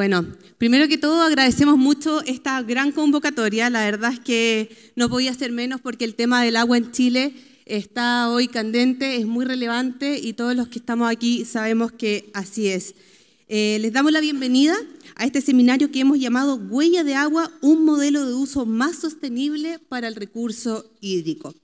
Bueno, primero que todo agradecemos mucho esta gran convocatoria. La verdad es que no podía ser menos porque el tema del agua en Chile está hoy candente, es muy relevante y todos los que estamos aquí sabemos que así es. Eh, les damos la bienvenida a este seminario que hemos llamado Huella de Agua, un modelo de uso más sostenible para el recurso hídrico.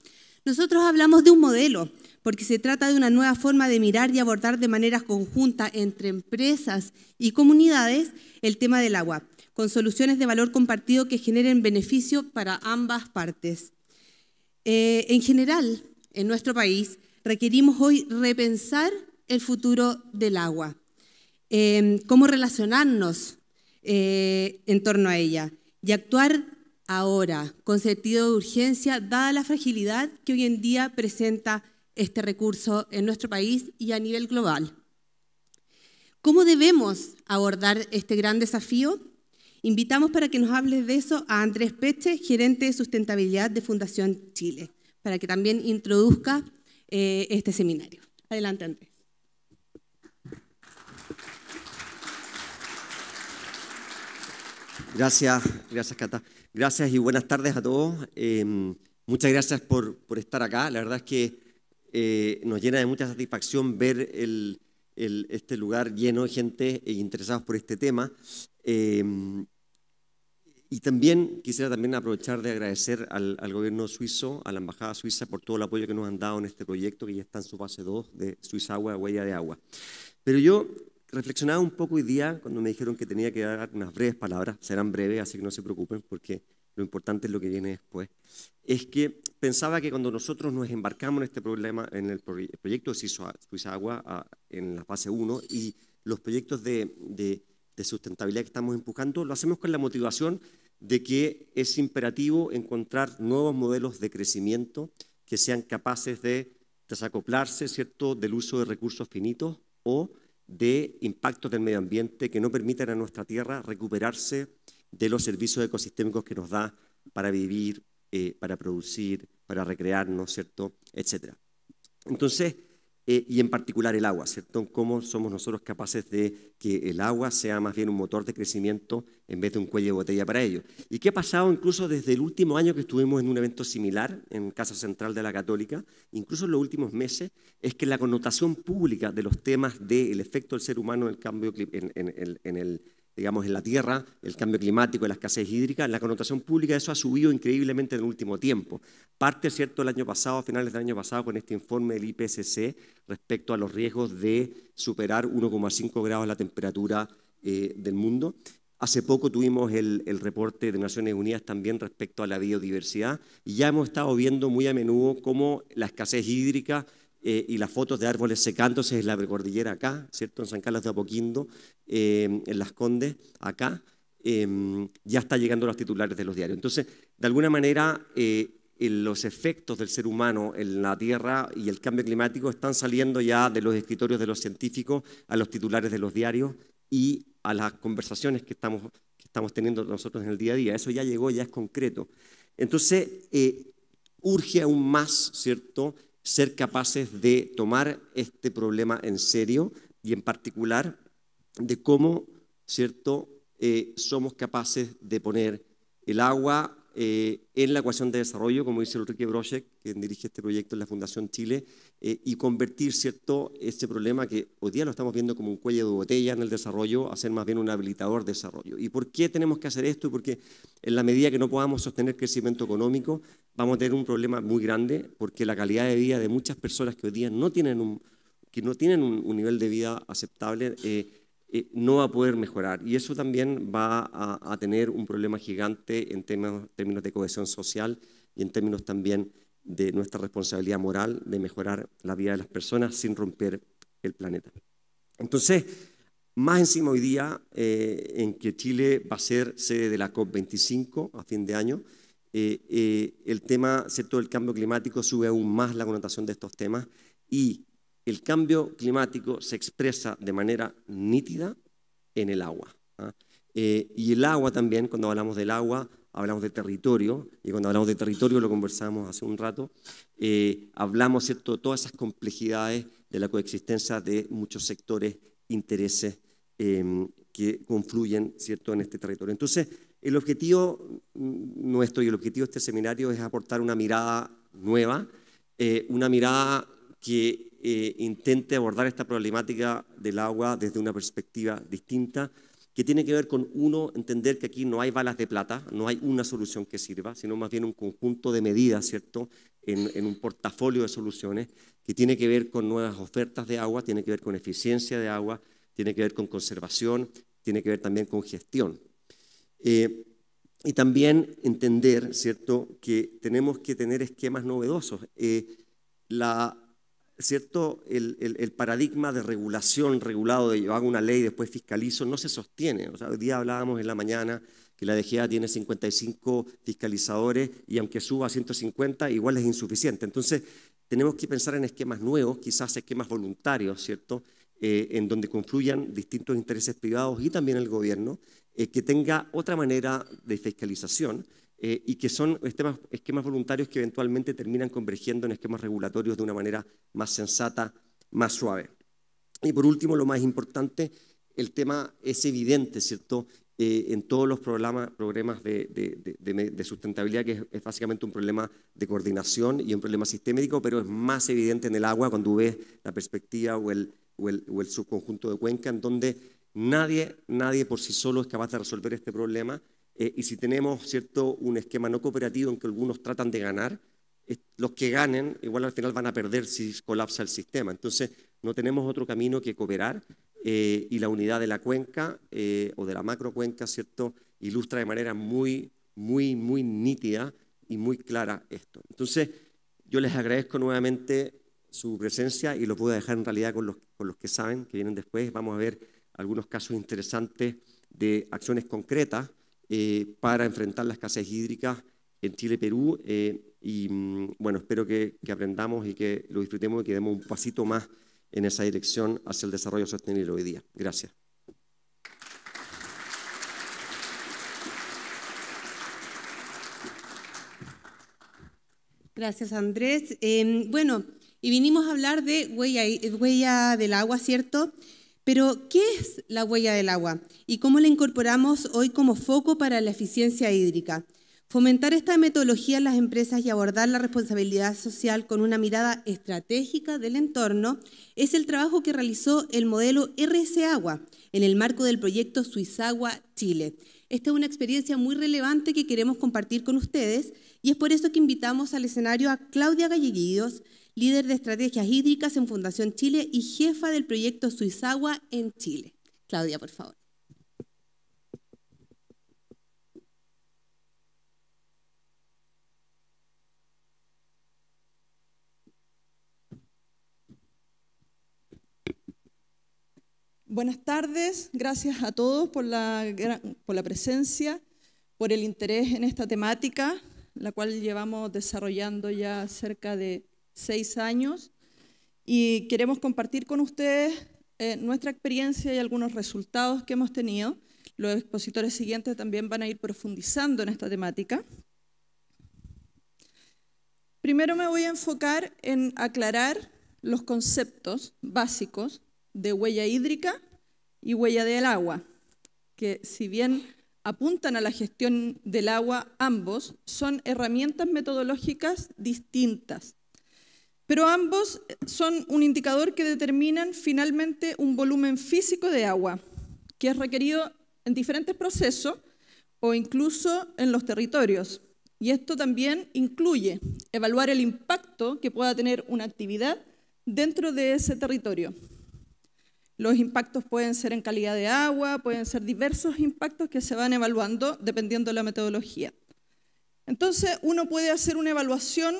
Nosotros hablamos de un modelo, porque se trata de una nueva forma de mirar y abordar de manera conjunta entre empresas y comunidades el tema del agua, con soluciones de valor compartido que generen beneficio para ambas partes. Eh, en general, en nuestro país, requerimos hoy repensar el futuro del agua, eh, cómo relacionarnos eh, en torno a ella y actuar ahora con sentido de urgencia, dada la fragilidad que hoy en día presenta este recurso en nuestro país y a nivel global. ¿Cómo debemos abordar este gran desafío? Invitamos para que nos hable de eso a Andrés Peche, gerente de sustentabilidad de Fundación Chile, para que también introduzca eh, este seminario. Adelante, Andrés. Gracias, gracias Cata. Gracias y buenas tardes a todos. Em, muchas gracias por, por estar acá. La verdad es que eh, nos llena de mucha satisfacción ver este lugar lleno de gente e interesados por este tema. Em, y también quisiera también aprovechar de agradecer al, al, gobierno suizo, a la Embajada Suiza, por todo el apoyo que nos han dado en este proyecto, que ya está en su fase 2 de Suiza Agua, Huella de Agua. Pero yo reflexionaba un poco hoy día cuando me dijeron que tenía que dar unas breves palabras, serán breves, así que no se preocupen, porque lo importante es lo que viene después, es que pensaba que cuando nosotros nos embarcamos en este problema, en el proyecto de Agua, en la fase 1, y los proyectos de, sustentabilidad que estamos empujando, lo hacemos con la motivación de que es imperativo encontrar nuevos modelos de crecimiento que sean capaces de desacoplarse ¿cierto? del uso de recursos finitos o de impactos del medio ambiente que no permitan a nuestra tierra recuperarse de los servicios ecosistémicos que nos da para vivir, eh, para producir, para recrearnos, ¿cierto? Etcétera. Entonces, eh, y en particular el agua, ¿cierto? Cómo somos nosotros capaces de que el agua sea más bien un motor de crecimiento en vez de un cuello de botella para ello. ¿Y qué ha pasado incluso desde el último año que estuvimos en un evento similar en Casa Central de la Católica, incluso en los últimos meses, es que la connotación pública de los temas del efecto del ser humano en el cambio en, en el digamos, en la tierra, el cambio climático la escasez hídrica, la connotación pública eso ha subido increíblemente en el último tiempo. Parte, ¿cierto?, el año pasado, a finales del año pasado, con este informe del IPCC respecto a los riesgos de superar 1,5 grados la temperatura eh, del mundo. Hace poco tuvimos el, el, reporte de Naciones Unidas también respecto a la biodiversidad y ya hemos estado viendo muy a menudo cómo la escasez hídrica eh, y las fotos de árboles secándose en la cordillera acá, ¿cierto? En San Carlos de Apoquindo, eh, en Las Condes, acá, em, ya está llegando a los titulares de los diarios. Entonces, de alguna manera, eh, los efectos del ser humano en la Tierra y el cambio climático están saliendo ya de los escritorios de los científicos a los titulares de los diarios y a las conversaciones que estamos, que estamos teniendo nosotros en el día a día. Eso ya llegó, ya es concreto. Entonces, urge aún más, ¿cierto?, ser capaces de tomar este problema en serio y en particular de cómo, ¿cierto?, eh, somos capaces de poner el agua eh, en la ecuación de desarrollo, como dice Enrique Brochek, quien dirige este proyecto en la Fundación Chile, eh, y convertir cierto este problema que hoy día lo estamos viendo como un cuello de botella en el desarrollo, a ser más bien un habilitador de desarrollo. ¿Y por qué tenemos que hacer esto? Porque en la medida que no podamos sostener crecimiento económico, vamos a tener un problema muy grande, porque la calidad de vida de muchas personas que hoy día no tienen un, que no tienen un, nivel de vida aceptable, eh, eh, no va a poder mejorar. Y eso también va a, tener un problema gigante en términos de cohesión social y en términos también de nuestra responsabilidad moral de mejorar la vida de las personas sin romper el planeta. Entonces, más encima hoy día, eh, en que Chile va a ser sede de la COP25 a fin de año, eh, el tema ¿cierto? del cambio climático sube aún más la connotación de estos temas y el cambio climático se expresa de manera nítida en el agua. ¿ah? Eh, y el agua también, cuando hablamos del agua, hablamos de territorio, y cuando hablamos de territorio, lo conversamos hace un rato, eh, hablamos de todas esas complejidades de la coexistencia de muchos sectores, intereses em, que confluyen ¿cierto? en este territorio. Entonces, el objetivo mm, nuestro y el objetivo de este seminario es aportar una mirada nueva, eh, una mirada que eh, intente abordar esta problemática del agua desde una perspectiva distinta, que tiene que ver con, uno, entender que aquí no hay balas de plata, no hay una solución que sirva, sino más bien un conjunto de medidas, ¿cierto?, en, un portafolio de soluciones que tiene que ver con nuevas ofertas de agua, tiene que ver con eficiencia de agua, tiene que ver con conservación, tiene que ver también con gestión. Eh, y también entender, ¿cierto?, que tenemos que tener esquemas novedosos. Eh, la, ¿cierto? El, paradigma de regulación, regulado, de yo hago una ley, después fiscalizo, no se sostiene. hoy día hablábamos en la mañana que la DGA tiene 55 fiscalizadores y aunque suba a 150, igual es insuficiente. Entonces, tenemos que pensar en esquemas nuevos, quizás esquemas voluntarios, ¿cierto? Eh, en donde confluyan distintos intereses privados y también el gobierno, eh, que tenga otra manera de fiscalización eh, y que son esquemas, voluntarios que eventualmente terminan convergiendo en esquemas regulatorios de una manera más sensata, más suave. Y por último, lo más importante, el tema es evidente, ¿cierto? Eh, en todos los problemas de, sustentabilidad, que es, básicamente un problema de coordinación y un problema sistémico, pero es más evidente en el agua cuando ves la perspectiva o el, o el subconjunto de Cuenca, en donde nadie, nadie por sí solo es capaz de resolver este problema eh, y si tenemos cierto un esquema no cooperativo en que algunos tratan de ganar, los que ganen igual al final van a perder si colapsa el sistema. Entonces, no tenemos otro camino que cooperar eh, y la unidad de la cuenca eh, o de la macrocuenca, ¿cierto?, ilustra de manera muy, muy, muy nítida y muy clara esto. Entonces, yo les agradezco nuevamente su presencia y lo puedo dejar en realidad con los, con los que saben, que vienen después. Vamos a ver algunos casos interesantes de acciones concretas eh, para enfrentar las escasez hídricas en Chile eh, y Perú. Mm, y bueno, espero que, aprendamos y que lo disfrutemos y que demos un pasito más en esa dirección hacia el desarrollo sostenible hoy día. Gracias. Gracias, Andrés. Em, bueno, y vinimos a hablar de huella, huella del agua, ¿cierto? Pero, ¿qué es la huella del agua y cómo la incorporamos hoy como foco para la eficiencia hídrica? Fomentar esta metodología en las empresas y abordar la responsabilidad social con una mirada estratégica del entorno es el trabajo que realizó el modelo RS Agua en el marco del proyecto Suizagua Chile. Esta es una experiencia muy relevante que queremos compartir con ustedes y es por eso que invitamos al escenario a Claudia Galleguidos, líder de estrategias hídricas en Fundación Chile y jefa del proyecto Suizagua en Chile. Claudia, por favor. Buenas tardes, gracias a todos por la, por la, presencia, por el interés en esta temática, la cual llevamos desarrollando ya cerca de seis años y queremos compartir con ustedes eh, nuestra experiencia y algunos resultados que hemos tenido. Los expositores siguientes también van a ir profundizando en esta temática. Primero me voy a enfocar en aclarar los conceptos básicos de huella hídrica y huella del agua, que si bien apuntan a la gestión del agua ambos, son herramientas metodológicas distintas pero ambos eh, son un indicador que determinan finalmente un volumen físico de agua, que es requerido en diferentes procesos o incluso en los territorios. Y esto también incluye evaluar el impacto que pueda tener una actividad dentro de ese territorio. Los impactos pueden ser en calidad de agua, pueden ser diversos impactos que se van evaluando dependiendo de la metodología. Entonces, uno puede hacer una evaluación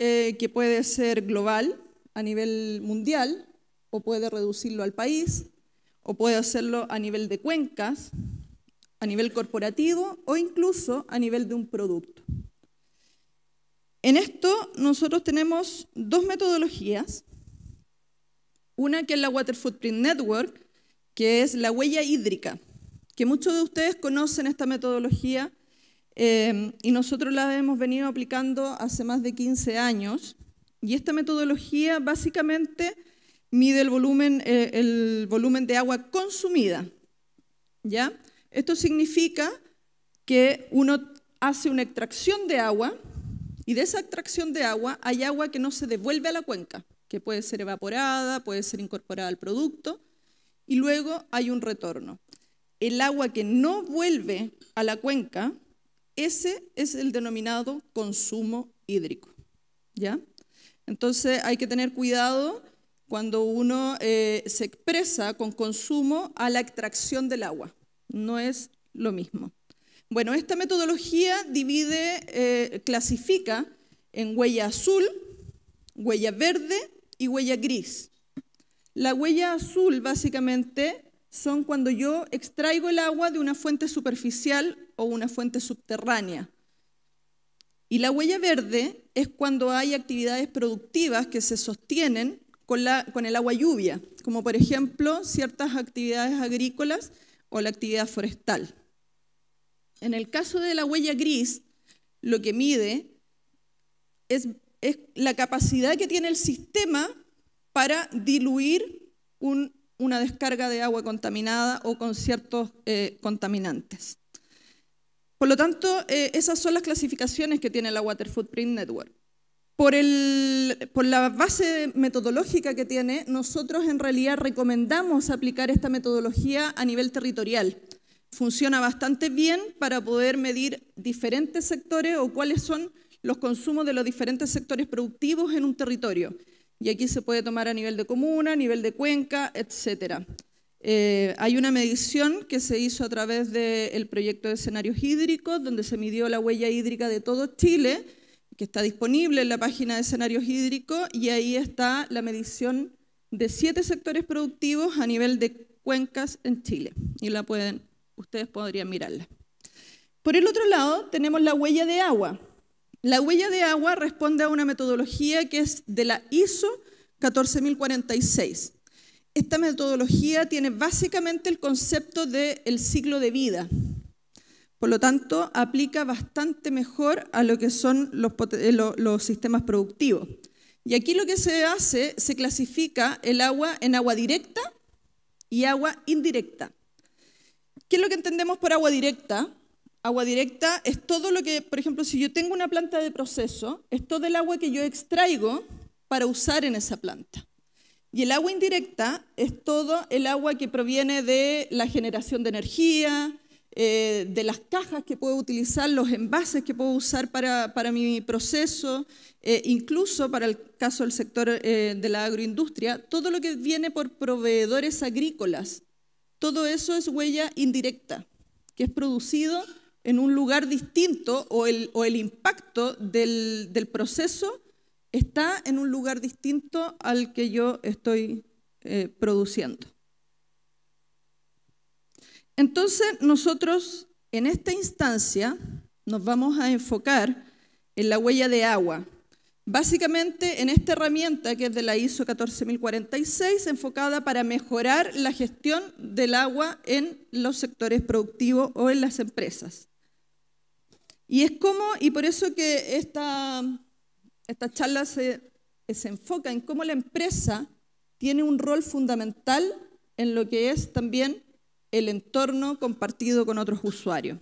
eh, que puede ser global a nivel mundial, o puede reducirlo al país, o puede hacerlo a nivel de cuencas, a nivel corporativo o incluso a nivel de un producto. En esto nosotros tenemos dos metodologías. Una que es la Water Footprint Network, que es la huella hídrica, que muchos de ustedes conocen esta metodología Em, y nosotros la hemos venido aplicando hace más de 15 años. Y esta metodología básicamente mide el volumen, eh, el volumen de agua consumida. ¿ya? Esto significa que uno hace una extracción de agua y de esa extracción de agua hay agua que no se devuelve a la cuenca, que puede ser evaporada, puede ser incorporada al producto y luego hay un retorno. El agua que no vuelve a la cuenca ese es el denominado consumo hídrico. ¿ya? Entonces hay que tener cuidado cuando uno eh, se expresa con consumo a la extracción del agua. No es lo mismo. Bueno, esta metodología divide, eh, clasifica en huella azul, huella verde y huella gris. La huella azul básicamente son cuando yo extraigo el agua de una fuente superficial o una fuente subterránea. Y la huella verde es cuando hay actividades productivas que se sostienen con, el agua lluvia, como por ejemplo ciertas actividades agrícolas o la actividad forestal. En el caso de la huella gris, lo que mide es, la capacidad que tiene el sistema para diluir una descarga de agua contaminada o con ciertos eh, contaminantes. Por lo tanto, eh, esas son las clasificaciones que tiene la Water Footprint Network. Por, por, la base metodológica que tiene, nosotros en realidad recomendamos aplicar esta metodología a nivel territorial. Funciona bastante bien para poder medir diferentes sectores o cuáles son los consumos de los diferentes sectores productivos en un territorio. Y aquí se puede tomar a nivel de comuna, a nivel de cuenca, etcétera. Eh, hay una medición que se hizo a través del proyecto de escenarios hídricos, donde se midió la huella hídrica de todo Chile, que está disponible en la página de escenarios hídricos, y ahí está la medición de siete sectores productivos a nivel de cuencas en Chile. Y la pueden, ustedes podrían mirarla. Por el otro lado, tenemos la huella de agua. La huella de agua responde a una metodología que es de la ISO 14046. Esta metodología tiene básicamente el concepto del ciclo de vida. Por lo tanto, aplica bastante mejor a lo que son los, eh, los sistemas productivos. Y aquí lo que se hace, se clasifica el agua en agua directa y agua indirecta. ¿Qué es lo que entendemos por agua directa? Agua directa es todo lo que, por ejemplo, si yo tengo una planta de proceso, es todo el agua que yo extraigo para usar en esa planta. Y el agua indirecta es todo el agua que proviene de la generación de energía, eh, de las cajas que puedo utilizar, los envases que puedo usar para, mi proceso, eh, incluso para el caso del sector eh, de la agroindustria, todo lo que viene por proveedores agrícolas, todo eso es huella indirecta, que es producido en un lugar distinto o el, impacto del, del proceso está en un lugar distinto al que yo estoy eh, produciendo. Entonces, nosotros en esta instancia nos vamos a enfocar en la huella de agua. Básicamente en esta herramienta que es de la ISO 14046, enfocada para mejorar la gestión del agua en los sectores productivos o en las empresas. Y es como, y por eso que esta, esta charla se, enfoca en cómo la empresa tiene un rol fundamental en lo que es también el entorno compartido con otros usuarios.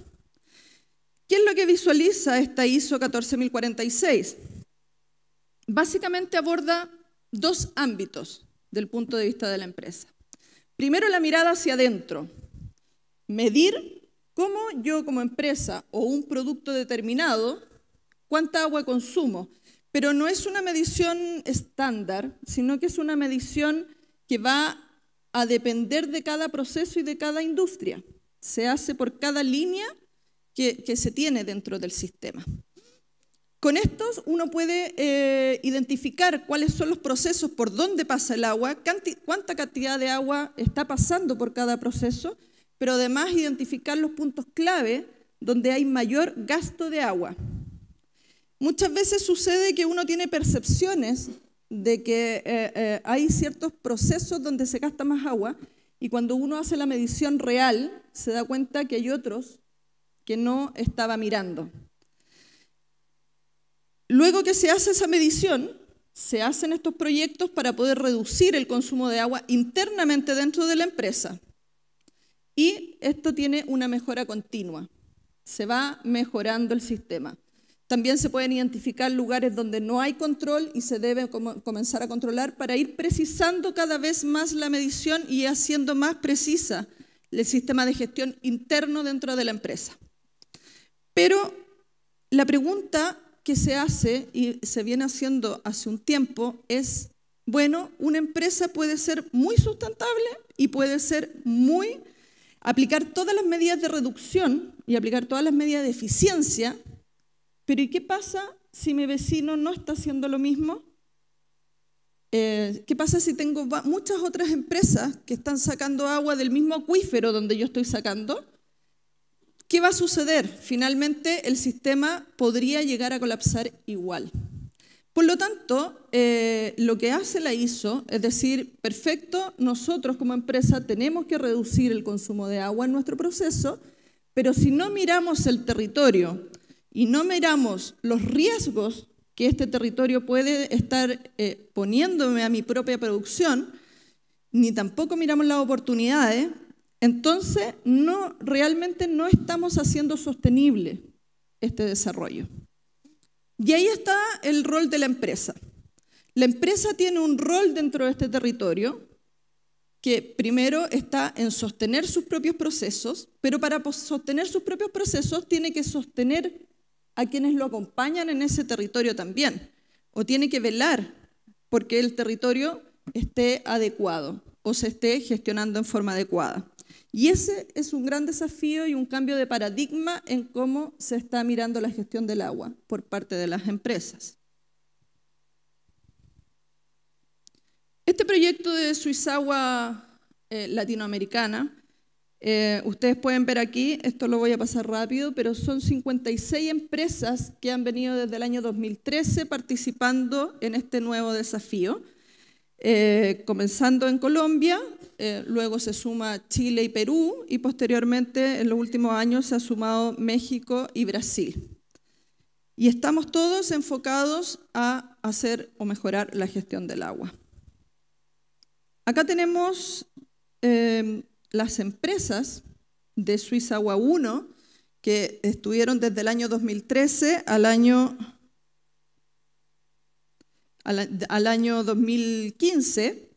¿Qué es lo que visualiza esta ISO 14046? Básicamente aborda dos ámbitos del punto de vista de la empresa. Primero, la mirada hacia adentro. Medir cómo yo como empresa o un producto determinado, cuánta agua consumo, pero no es una medición estándar, sino que es una medición que va a depender de cada proceso y de cada industria. Se hace por cada línea que, se tiene dentro del sistema. Con estos uno puede eh, identificar cuáles son los procesos por dónde pasa el agua, cuánta cantidad de agua está pasando por cada proceso, pero además identificar los puntos clave donde hay mayor gasto de agua. Muchas veces sucede que uno tiene percepciones de que eh, eh, hay ciertos procesos donde se gasta más agua y cuando uno hace la medición real se da cuenta que hay otros que no estaba mirando. Luego que se hace esa medición, se hacen estos proyectos para poder reducir el consumo de agua internamente dentro de la empresa. Y esto tiene una mejora continua. Se va mejorando el sistema. También se pueden identificar lugares donde no hay control y se debe comenzar a controlar para ir precisando cada vez más la medición y haciendo más precisa el sistema de gestión interno dentro de la empresa. Pero la pregunta que se hace y se viene haciendo hace un tiempo es, bueno, una empresa puede ser muy sustentable y puede ser muy, aplicar todas las medidas de reducción y aplicar todas las medidas de eficiencia pero ¿y qué pasa si mi vecino no está haciendo lo mismo? Eh, ¿Qué pasa si tengo muchas otras empresas que están sacando agua del mismo acuífero donde yo estoy sacando? ¿Qué va a suceder? Finalmente el sistema podría llegar a colapsar igual. Por lo tanto, eh, lo que hace la ISO es decir, perfecto, nosotros como empresa tenemos que reducir el consumo de agua en nuestro proceso, pero si no miramos el territorio y no miramos los riesgos que este territorio puede estar eh, poniéndome a mi propia producción, ni tampoco miramos las oportunidades, entonces no, realmente no estamos haciendo sostenible este desarrollo. Y ahí está el rol de la empresa. La empresa tiene un rol dentro de este territorio que primero está en sostener sus propios procesos, pero para sostener sus propios procesos tiene que sostener a quienes lo acompañan en ese territorio también, o tiene que velar porque el territorio esté adecuado o se esté gestionando en forma adecuada. Y ese es un gran desafío y un cambio de paradigma en cómo se está mirando la gestión del agua por parte de las empresas. Este proyecto de Suizagua eh, Latinoamericana eh, ustedes pueden ver aquí, esto lo voy a pasar rápido, pero son 56 empresas que han venido desde el año 2013 participando en este nuevo desafío, eh, comenzando en Colombia, eh, luego se suma Chile y Perú y posteriormente en los últimos años se ha sumado México y Brasil. Y estamos todos enfocados a hacer o mejorar la gestión del agua. Acá tenemos las empresas de Suiza 1 que estuvieron desde el año 2013 al año, al, año 2015,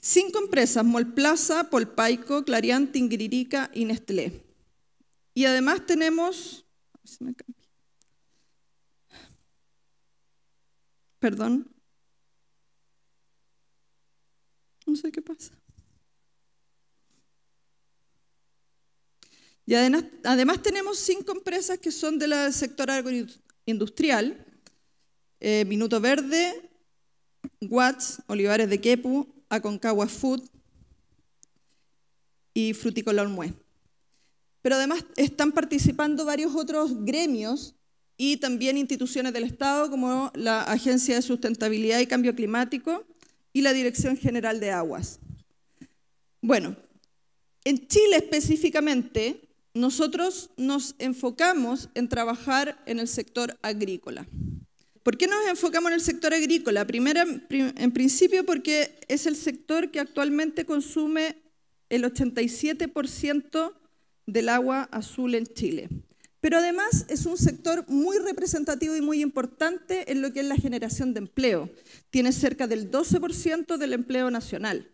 cinco empresas, Molplaza, Polpaico, Clariant, Tingiririca y Nestlé. Y además tenemos, perdón, no sé qué pasa. Y además, tenemos cinco empresas que son del sector agroindustrial. Eh, Minuto Verde, Watts, Olivares de Quepu, Aconcagua Food y Fruticolor Mue. Pero además están participando varios otros gremios y también instituciones del Estado como la Agencia de Sustentabilidad y Cambio Climático y la Dirección General de Aguas. Bueno, en Chile específicamente nosotros nos enfocamos en trabajar en el sector agrícola. ¿Por qué nos enfocamos en el sector agrícola? Primero, en principio porque es el sector que actualmente consume el 87% del agua azul en Chile. Pero además es un sector muy representativo y muy importante en lo que es la generación de empleo. Tiene cerca del 12% del empleo nacional.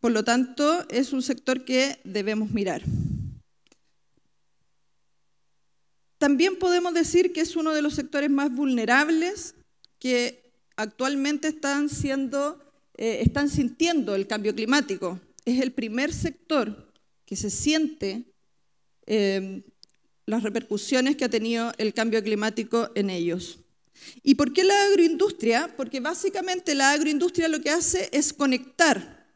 Por lo tanto, es un sector que debemos mirar. También podemos decir que es uno de los sectores más vulnerables que actualmente están, eh, sintiendo el cambio climático. Es el primer sector que se siente em, las repercusiones que ha tenido el cambio climático en ellos. ¿Y por qué la agroindustria? Porque básicamente la agroindustria lo que hace es conectar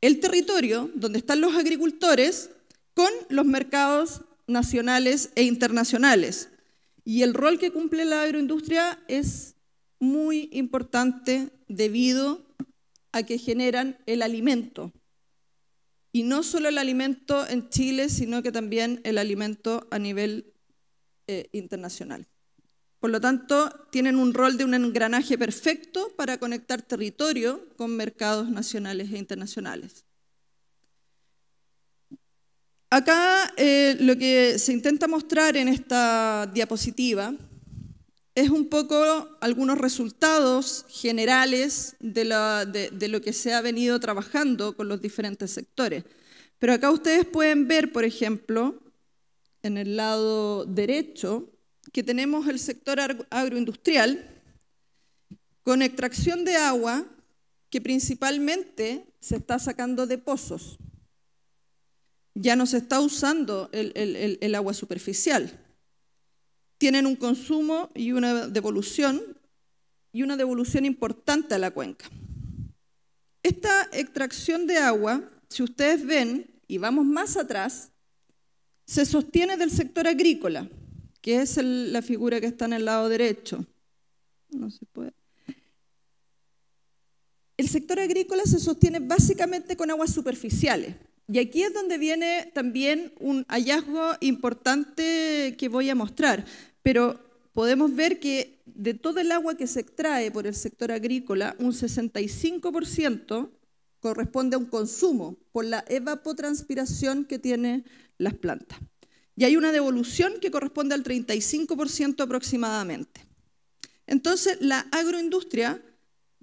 el territorio donde están los agricultores con los mercados nacionales e internacionales. Y el rol que cumple la agroindustria es muy importante debido a que generan el alimento. Y no solo el alimento en Chile, sino que también el alimento a nivel eh, internacional. Por lo tanto, tienen un rol de un engranaje perfecto para conectar territorio con mercados nacionales e internacionales. Acá eh, lo que se intenta mostrar en esta diapositiva es un poco algunos resultados generales de, lo que se ha venido trabajando con los diferentes sectores. Pero acá ustedes pueden ver, por ejemplo, en el lado derecho, que tenemos el sector agroindustrial con extracción de agua que principalmente se está sacando de pozos ya no se está usando el, agua superficial. Tienen un consumo y una devolución, y una devolución importante a la cuenca. Esta extracción de agua, si ustedes ven, y vamos más atrás, se sostiene del sector agrícola, que es la figura que está en el lado derecho. El sector agrícola se sostiene básicamente con aguas superficiales. Y aquí es donde viene también un hallazgo importante que voy a mostrar, pero podemos ver que de todo el agua que se extrae por el sector agrícola, un 65% corresponde a un consumo por la evapotranspiración que tienen las plantas. Y hay una devolución que corresponde al 35% aproximadamente. Entonces, la agroindustria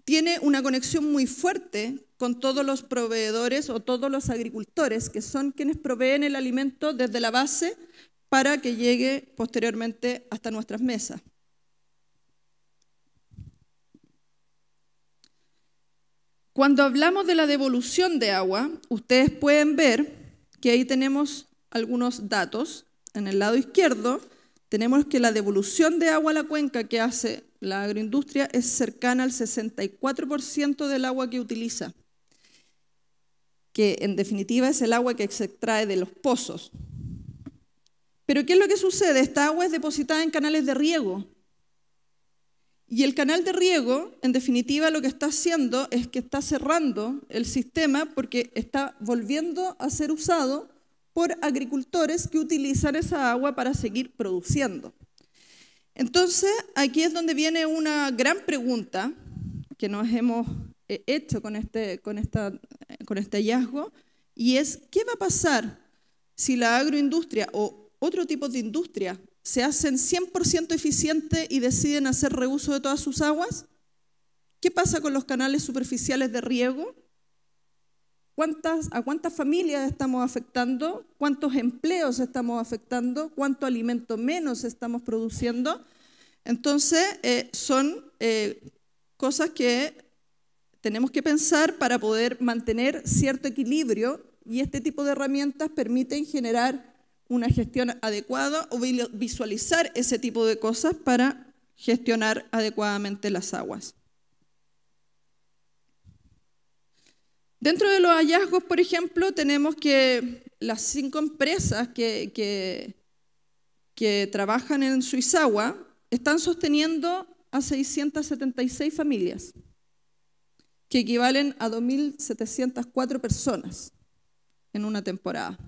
tiene una conexión muy fuerte con todos los proveedores o todos los agricultores, que son quienes proveen el alimento desde la base para que llegue posteriormente hasta nuestras mesas. Cuando hablamos de la devolución de agua, ustedes pueden ver que ahí tenemos algunos datos. En el lado izquierdo tenemos que la devolución de agua a la cuenca que hace la agroindustria es cercana al 64% del agua que utiliza que en definitiva es el agua que se extrae de los pozos. Pero ¿qué es lo que sucede? Esta agua es depositada en canales de riego. Y el canal de riego, en definitiva, lo que está haciendo es que está cerrando el sistema porque está volviendo a ser usado por agricultores que utilizan esa agua para seguir produciendo. Entonces, aquí es donde viene una gran pregunta que nos hemos eh, hecho con este, con, esta, con este hallazgo, y es qué va a pasar si la agroindustria o otro tipo de industria se hacen 100% eficiente y deciden hacer reuso de todas sus aguas. ¿Qué pasa con los canales superficiales de riego? ¿Cuántas, ¿A cuántas familias estamos afectando? ¿Cuántos empleos estamos afectando? ¿Cuánto alimento menos estamos produciendo? Entonces, eh, son eh, cosas que tenemos que pensar para poder mantener cierto equilibrio y este tipo de herramientas permiten generar una gestión adecuada o visualizar ese tipo de cosas para gestionar adecuadamente las aguas. Dentro de los hallazgos, por ejemplo, tenemos que las cinco empresas que, trabajan en Suizagua están sosteniendo a 676 familias que equivalen a 2.704 personas en una temporada.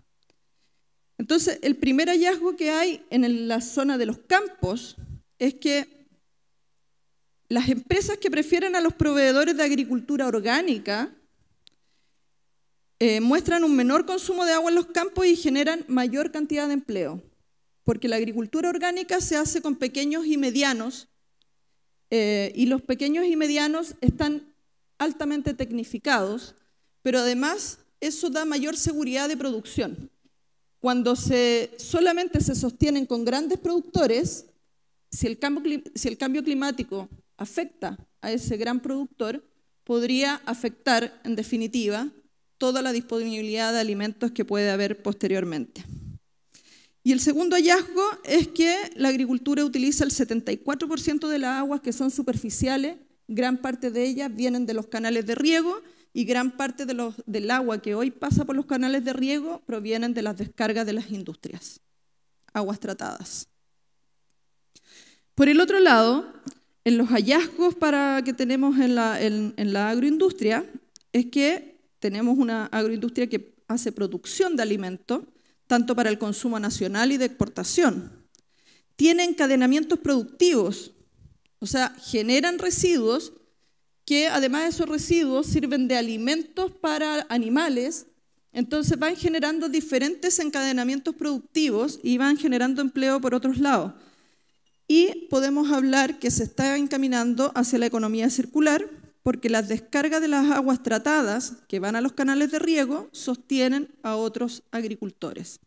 Entonces, el primer hallazgo que hay en la zona de los campos es que las empresas que prefieren a los proveedores de agricultura orgánica eh, muestran un menor consumo de agua en los campos y generan mayor cantidad de empleo, porque la agricultura orgánica se hace con pequeños y medianos, eh, y los pequeños y medianos están altamente tecnificados, pero además eso da mayor seguridad de producción. Cuando se, solamente se sostienen con grandes productores, si si el cambio climático afecta a ese gran productor, podría afectar, en definitiva, toda la disponibilidad de alimentos que puede haber posteriormente. Y el segundo hallazgo es que la agricultura utiliza el 74% de las aguas que son superficiales Gran parte de ellas vienen de los canales de riego y gran parte de del agua que hoy pasa por los canales de riego provienen de las descargas de las industrias, aguas tratadas. Por el otro lado, en los hallazgos para que tenemos en la, en la agroindustria es que tenemos una agroindustria que hace producción de alimentos, tanto para el consumo nacional y de exportación. Tiene encadenamientos productivos o sea, generan residuos que además de esos residuos sirven de alimentos para animales. Entonces van generando diferentes encadenamientos productivos y van generando empleo por otros lados. Y podemos hablar que se está encaminando hacia la economía circular porque las descargas de las aguas tratadas que van a los canales de riego sostienen a otros agricultores.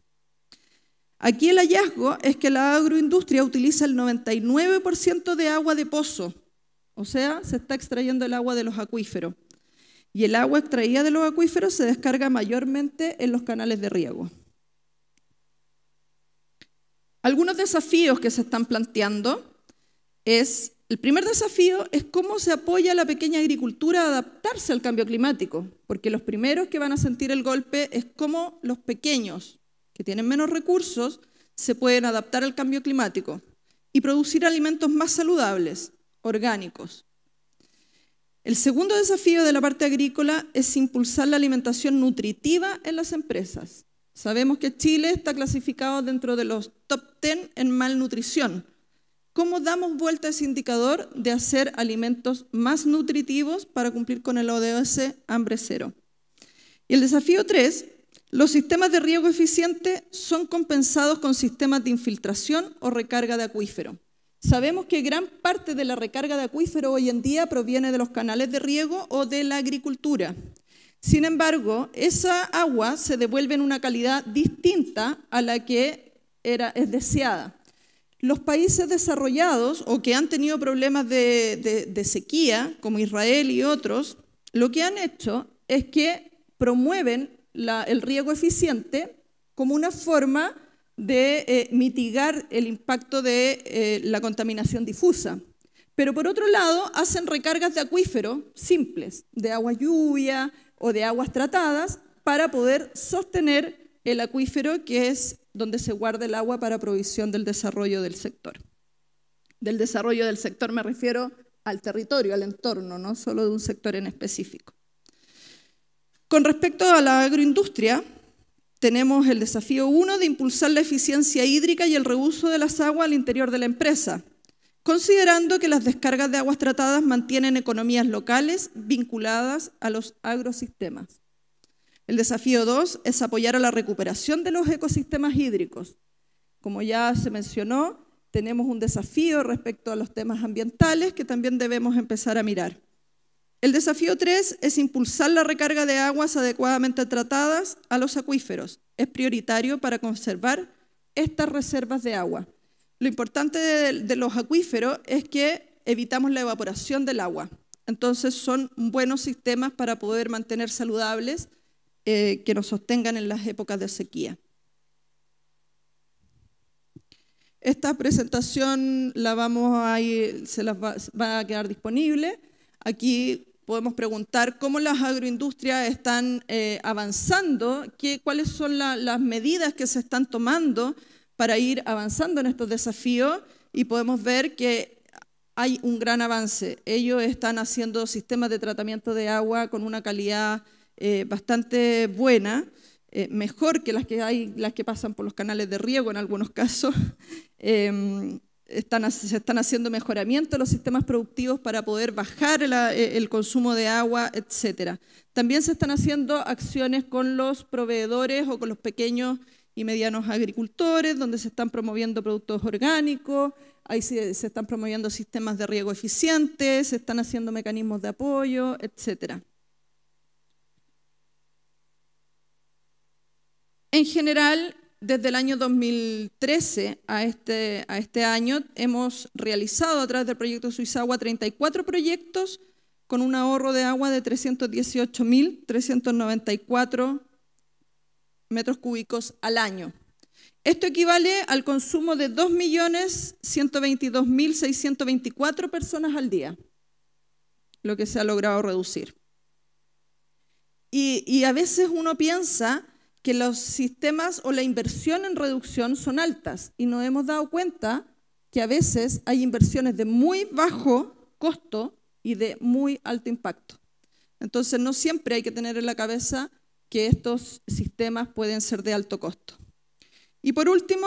Aquí el hallazgo es que la agroindustria utiliza el 99% de agua de pozo, o sea, se está extrayendo el agua de los acuíferos. Y el agua extraída de los acuíferos se descarga mayormente en los canales de riego. Algunos desafíos que se están planteando es, el primer desafío es cómo se apoya a la pequeña agricultura a adaptarse al cambio climático, porque los primeros que van a sentir el golpe es como los pequeños, que tienen menos recursos, se pueden adaptar al cambio climático y producir alimentos más saludables, orgánicos. El segundo desafío de la parte agrícola es impulsar la alimentación nutritiva en las empresas. Sabemos que Chile está clasificado dentro de los top 10 en malnutrición. ¿Cómo damos vuelta a ese indicador de hacer alimentos más nutritivos para cumplir con el ODS hambre cero? Y el desafío 3 los sistemas de riego eficiente son compensados con sistemas de infiltración o recarga de acuífero. Sabemos que gran parte de la recarga de acuífero hoy en día proviene de los canales de riego o de la agricultura. Sin embargo, esa agua se devuelve en una calidad distinta a la que era, es deseada. Los países desarrollados o que han tenido problemas de sequía, como Israel y otros, lo que han hecho es que promueven el riego eficiente como una forma de eh, mitigar el impacto de eh, la contaminación difusa. Pero por otro lado, hacen recargas de acuífero simples, de agua lluvia o de aguas tratadas, para poder sostener el acuífero, que es donde se guarda el agua para provisión del desarrollo del sector. Del desarrollo del sector me refiero al territorio, al entorno, no solo de un sector en específico. Con respecto a la agroindustria, tenemos el desafío 1 de impulsar la eficiencia hídrica y el reuso de las aguas al interior de la empresa, considerando que las descargas de aguas tratadas mantienen economías locales vinculadas a los agrosistemas. El desafío 2 es apoyar a la recuperación de los ecosistemas hídricos. Como ya se mencionó, tenemos un desafío respecto a los temas ambientales que también debemos empezar a mirar. El desafío 3 es impulsar la recarga de aguas adecuadamente tratadas a los acuíferos. Es prioritario para conservar estas reservas de agua. Lo importante de, los acuíferos es que evitamos la evaporación del agua. Entonces son buenos sistemas para poder mantener saludables eh, que nos sostengan en las épocas de sequía. Esta presentación la vamos a se las va, va, a quedar disponible. Aquí podemos preguntar cómo las agroindustrias están eh, avanzando, qué, cuáles son las medidas que se están tomando para ir avanzando en estos desafíos y podemos ver que hay un gran avance. Ellos están haciendo sistemas de tratamiento de agua con una calidad eh, bastante buena, eh, mejor que las que, hay, las que pasan por los canales de riego en algunos casos. Em, se están haciendo mejoramientos en los sistemas productivos para poder bajar e, el consumo de agua, etc. También se están haciendo acciones con los proveedores o con los pequeños y medianos agricultores, donde se están promoviendo productos orgánicos, ahí se, están promoviendo sistemas de riego eficientes, se están haciendo mecanismos de apoyo, etc. En general, desde el año 2013 a este, a este año hemos realizado a través del proyecto Agua 34 proyectos con un ahorro de agua de 318.394 metros cúbicos al año. Esto equivale al consumo de 2.122.624 personas al día, lo que se ha logrado reducir. y a veces uno piensa que los sistemas o la inversión en reducción son altas y nos hemos dado cuenta que a veces hay inversiones de muy bajo costo y de muy alto impacto. Entonces, no siempre hay que tener en la cabeza que estos sistemas pueden ser de alto costo. Y por último,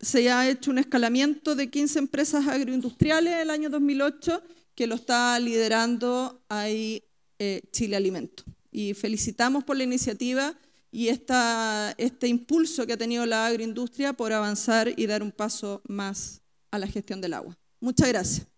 se ha hecho un escalamiento de 15 empresas agroindustriales el año 2008 que lo está liderando ahí eh, Chile Alimento. Y felicitamos por la iniciativa y este impulso que ha tenido la agroindustria por avanzar y dar un paso más a la gestión del agua. Muchas gracias.